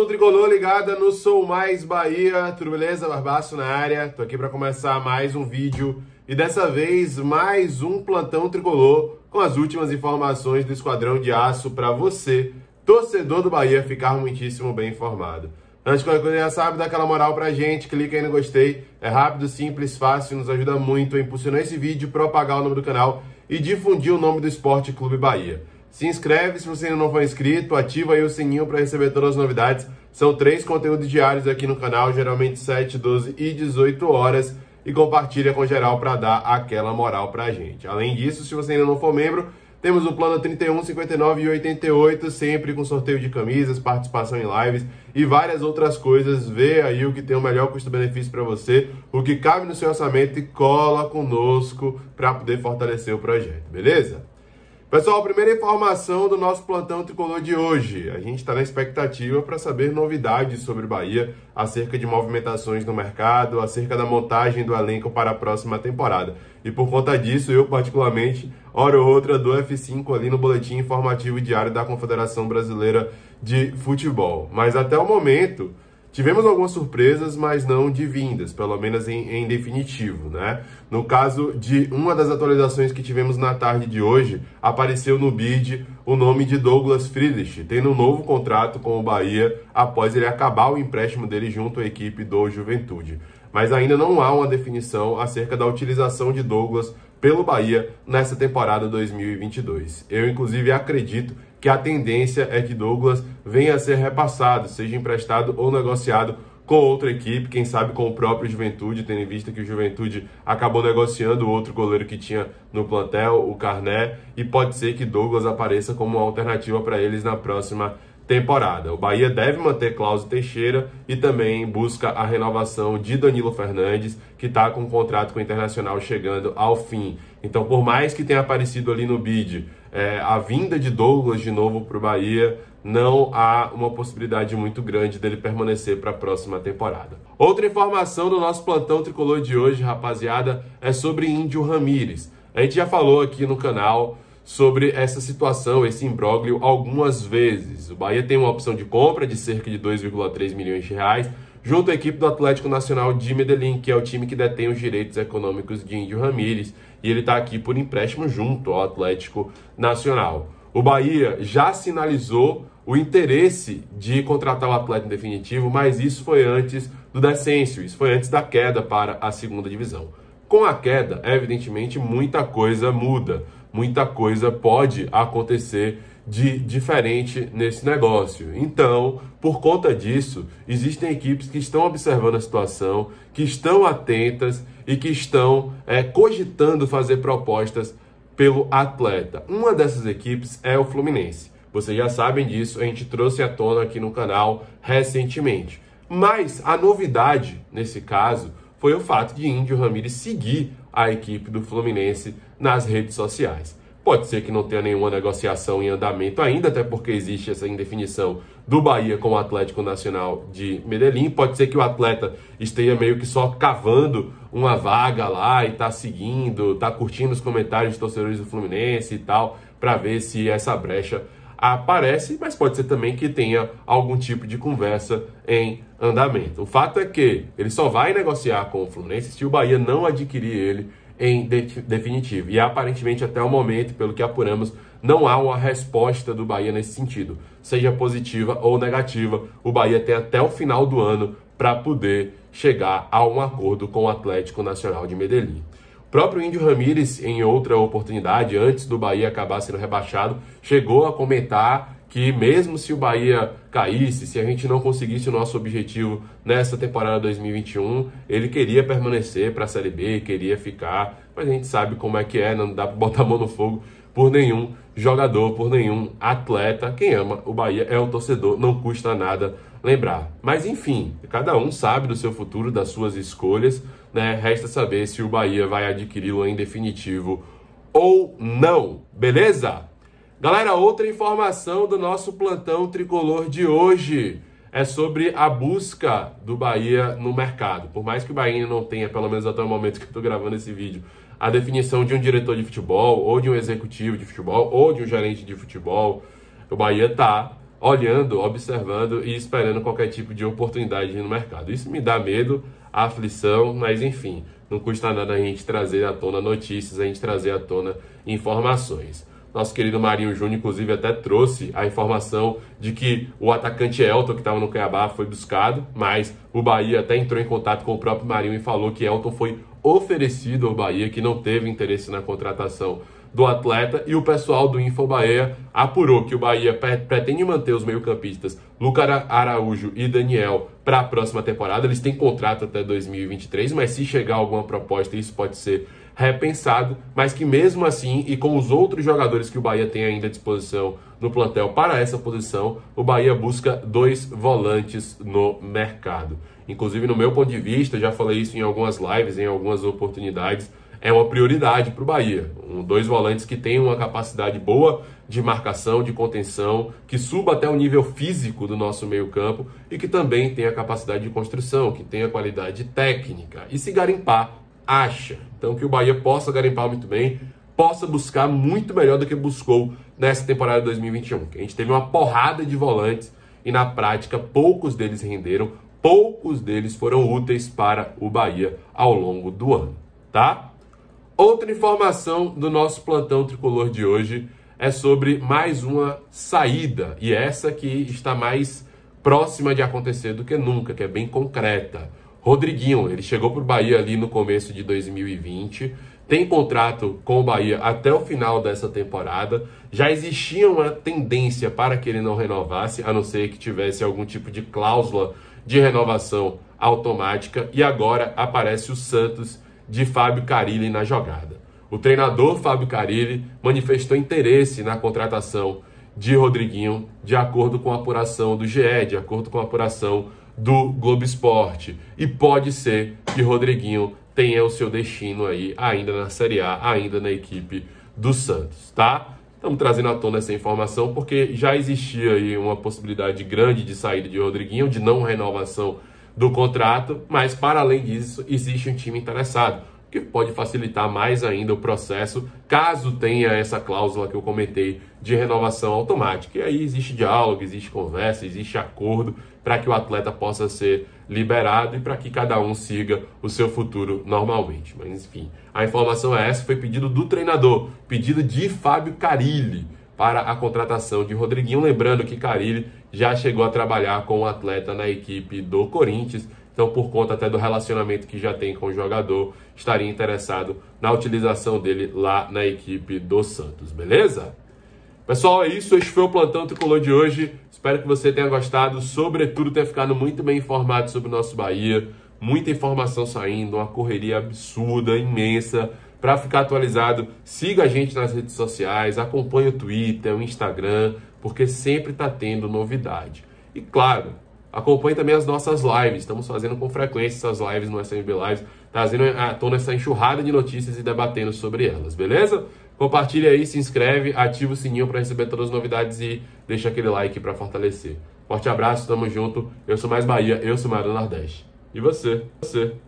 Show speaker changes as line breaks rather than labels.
Nação Tricolor ligada no Sou Mais Bahia, tudo beleza? Barbaço na área, tô aqui para começar mais um vídeo e dessa vez mais um plantão tricolor com as últimas informações do Esquadrão de Aço para você, torcedor do Bahia, ficar muitíssimo bem informado. Antes qualquer coisa já sabe, dá aquela moral pra gente, clica aí no gostei, é rápido, simples, fácil, nos ajuda muito a impulsionar esse vídeo, propagar o nome do canal e difundir o nome do Esporte Clube Bahia. Se inscreve se você ainda não for inscrito, ativa aí o sininho para receber todas as novidades. São três conteúdos diários aqui no canal, geralmente 7, 12 e 18 horas. E compartilha com geral para dar aquela moral para a gente. Além disso, se você ainda não for membro, temos o plano 31, 59 e 88, sempre com sorteio de camisas, participação em lives e várias outras coisas. Vê aí o que tem o melhor custo-benefício para você, o que cabe no seu orçamento e cola conosco para poder fortalecer o projeto, beleza? Pessoal, primeira informação do nosso plantão tricolor de hoje. A gente está na expectativa para saber novidades sobre Bahia, acerca de movimentações no mercado, acerca da montagem do elenco para a próxima temporada. E por conta disso, eu particularmente, hora ou outra, do F5 ali no boletim informativo diário da Confederação Brasileira de Futebol. Mas até o momento, Tivemos algumas surpresas, mas não divindas, pelo menos em, em, definitivo, né? No caso de uma das atualizações que tivemos na tarde de hoje, apareceu no bid o nome de Douglas Friedrich, tendo um novo contrato com o Bahia após ele acabar o empréstimo dele junto à equipe do Juventude. Mas ainda não há uma definição acerca da utilização de Douglas pelo Bahia nessa temporada 2022. Eu, inclusive, acredito que a tendência é que Douglas venha a ser repassado, seja emprestado ou negociado com outra equipe, quem sabe com o próprio Juventude, tendo em vista que o Juventude acabou negociando outro goleiro que tinha no plantel, o Carné, e pode ser que Douglas apareça como uma alternativa para eles na próxima temporada. O Bahia deve manter Cláudio Teixeira e também busca a renovação de Danilo Fernandes, que está com um contrato com o Internacional chegando ao fim. Então, por mais que tenha aparecido ali no bid é, a vinda de Douglas de novo para o Bahia, não há uma possibilidade muito grande dele permanecer para a próxima temporada. Outra informação do nosso plantão tricolor de hoje, rapaziada, é sobre Índio Ramírez. A gente já falou aqui no canal sobre essa situação, esse imbróglio, algumas vezes. O Bahia tem uma opção de compra de cerca de 2,3 milhões de reais junto à equipe do Atlético Nacional de Medellín, que é o time que detém os direitos econômicos de Índio Ramírez, e ele está aqui por empréstimo junto ao Atlético Nacional. O Bahia já sinalizou o interesse de contratar o atleta em definitivo, mas isso foi antes do descenso, isso foi antes da queda para a segunda divisão. Com a queda, evidentemente, muita coisa muda muita coisa pode acontecer de diferente nesse negócio. Então, por conta disso, existem equipes que estão observando a situação, que estão atentas e que estão é, cogitando fazer propostas pelo atleta. Uma dessas equipes é o Fluminense. Vocês já sabem disso, a gente trouxe à tona aqui no canal recentemente. Mas a novidade nesse caso foi o fato de Índio Ramírez seguir a equipe do Fluminense nas redes sociais. Pode ser que não tenha nenhuma negociação em andamento ainda, até porque existe essa indefinição do Bahia com o Atlético Nacional de Medellín. Pode ser que o atleta esteja meio que só cavando uma vaga lá e tá seguindo, tá curtindo os comentários dos torcedores do Fluminense e tal, para ver se essa brecha aparece, mas pode ser também que tenha algum tipo de conversa em andamento. O fato é que ele só vai negociar com o Fluminense se o Bahia não adquirir ele em definitivo. E aparentemente, até o momento, pelo que apuramos, não há uma resposta do Bahia nesse sentido, seja positiva ou negativa. O Bahia tem até o final do ano para poder chegar a um acordo com o Atlético Nacional de Medellín próprio Índio Ramírez, em outra oportunidade, antes do Bahia acabar sendo rebaixado, chegou a comentar que mesmo se o Bahia caísse, se a gente não conseguisse o nosso objetivo nessa temporada 2021, ele queria permanecer para a Série B, queria ficar, mas a gente sabe como é que é, não dá para botar a mão no fogo por nenhum jogador, por nenhum atleta. Quem ama o Bahia é o torcedor, não custa nada lembrar. Mas enfim, cada um sabe do seu futuro, das suas escolhas né? Resta saber se o Bahia vai adquiri-lo em definitivo ou não, beleza? Galera, outra informação do nosso plantão tricolor de hoje é sobre a busca do Bahia no mercado. Por mais que o Bahia não tenha, pelo menos até o momento que eu estou gravando esse vídeo, a definição de um diretor de futebol, ou de um executivo de futebol, ou de um gerente de futebol, o Bahia está olhando, observando e esperando qualquer tipo de oportunidade no mercado. Isso me dá medo, aflição, mas enfim, não custa nada a gente trazer à tona notícias, a gente trazer à tona informações. Nosso querido Marinho Júnior, inclusive, até trouxe a informação de que o atacante Elton, que estava no Cuiabá, foi buscado, mas o Bahia até entrou em contato com o próprio Marinho e falou que Elton foi oferecido ao Bahia, que não teve interesse na contratação do atleta e o pessoal do Info Bahia apurou que o Bahia pretende manter os meio-campistas Lucas Araújo e Daniel para a próxima temporada. Eles têm contrato até 2023, mas se chegar alguma proposta, isso pode ser repensado, mas que mesmo assim e com os outros jogadores que o Bahia tem ainda à disposição no plantel para essa posição, o Bahia busca dois volantes no mercado. Inclusive, no meu ponto de vista, já falei isso em algumas lives, em algumas oportunidades, é uma prioridade para o Bahia. Um, dois volantes que têm uma capacidade boa de marcação, de contenção, que suba até o nível físico do nosso meio-campo e que também tenha capacidade de construção, que tenha qualidade técnica. E se garimpar, acha. Então que o Bahia possa garimpar muito bem, possa buscar muito melhor do que buscou nessa temporada de 2021. A gente teve uma porrada de volantes e na prática poucos deles renderam, poucos deles foram úteis para o Bahia ao longo do ano, tá? Outra informação do nosso plantão tricolor de hoje é sobre mais uma saída, e é essa que está mais próxima de acontecer do que nunca, que é bem concreta. Rodriguinho, ele chegou para o Bahia ali no começo de 2020, tem contrato com o Bahia até o final dessa temporada. Já existia uma tendência para que ele não renovasse, a não ser que tivesse algum tipo de cláusula de renovação automática. E agora aparece o Santos de Fábio Carilli na jogada. O treinador Fábio Carilli manifestou interesse na contratação de Rodriguinho, de acordo com a apuração do GE, de acordo com a apuração do Globo Esporte. E pode ser que Rodriguinho tenha o seu destino aí ainda na Série A, ainda na equipe do Santos, tá? Estamos trazendo à tona essa informação porque já existia aí uma possibilidade grande de saída de Rodriguinho, de não renovação do contrato, mas para além disso, existe um time interessado, que pode facilitar mais ainda o processo, caso tenha essa cláusula que eu comentei de renovação automática. E aí existe diálogo, existe conversa, existe acordo para que o atleta possa ser liberado e para que cada um siga o seu futuro normalmente. Mas enfim, a informação é essa, foi pedido do treinador, pedido de Fábio Carilli para a contratação de Rodriguinho. Lembrando que Carilli já chegou a trabalhar com o um atleta na equipe do Corinthians, então por conta até do relacionamento que já tem com o jogador, estaria interessado na utilização dele lá na equipe do Santos, beleza? Pessoal, é isso. Este foi o Plantão Tricolor de hoje. Espero que você tenha gostado, sobretudo tenha ficado muito bem informado sobre o nosso Bahia. Muita informação saindo, uma correria absurda, imensa para ficar atualizado, siga a gente nas redes sociais, acompanhe o Twitter, o Instagram, porque sempre está tendo novidade. E claro, acompanhe também as nossas lives. Estamos fazendo com frequência essas lives no SMB Lives, trazendo à tona essa enxurrada de notícias e debatendo sobre elas, beleza? Compartilhe aí, se inscreve, ativa o sininho para receber todas as novidades e deixa aquele like para fortalecer. Forte abraço, tamo junto. Eu sou Mais Bahia, eu sou Mário Nordeste. E você? Você?